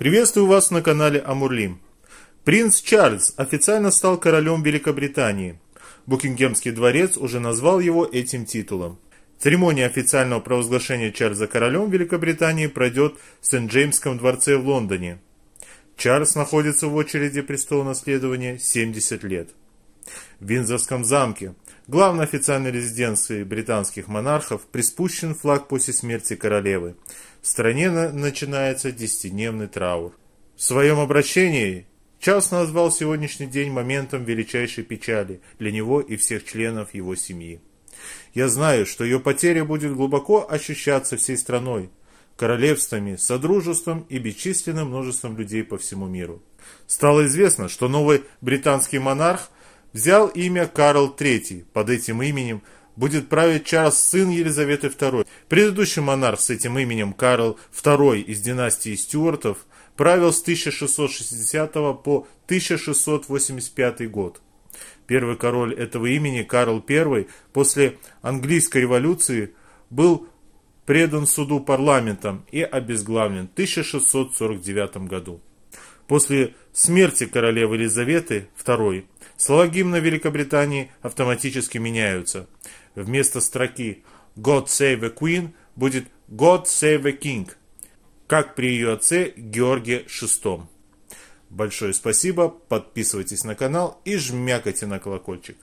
Приветствую вас на канале Амурлим. Принц Чарльз официально стал королем Великобритании. Букингемский дворец уже назвал его этим титулом. Церемония официального провозглашения Чарльза королем Великобритании пройдет в Сент-Джеймском дворце в Лондоне. Чарльз находится в очереди престола наследования 70 лет в Виндзорском замке, главной официальной резиденции британских монархов, приспущен флаг после смерти королевы. В стране начинается десятидневный траур. В своем обращении Чарльз назвал сегодняшний день моментом величайшей печали для него и всех членов его семьи. «Я знаю, что ее потеря будет глубоко ощущаться всей страной, королевствами, содружеством и бесчисленным множеством людей по всему миру. Стало известно, что новый британский монарх – взял имя Карл III. Под этим именем будет править Чарльз, сын Елизаветы II. Предыдущий монарх с этим именем Карл II из династии Стюартов правил с 1660 по 1685 год. Первый король этого имени, Карл I, после английской революции был предан суду парламентом и обезглавлен в 1649 году. После смерти королевы Елизаветы II Слова гимна Великобритании автоматически меняются. Вместо строки «God save the Queen» будет «God save the King», как при ее отце Георге VI. Большое спасибо, подписывайтесь на канал и жмякайте на колокольчик.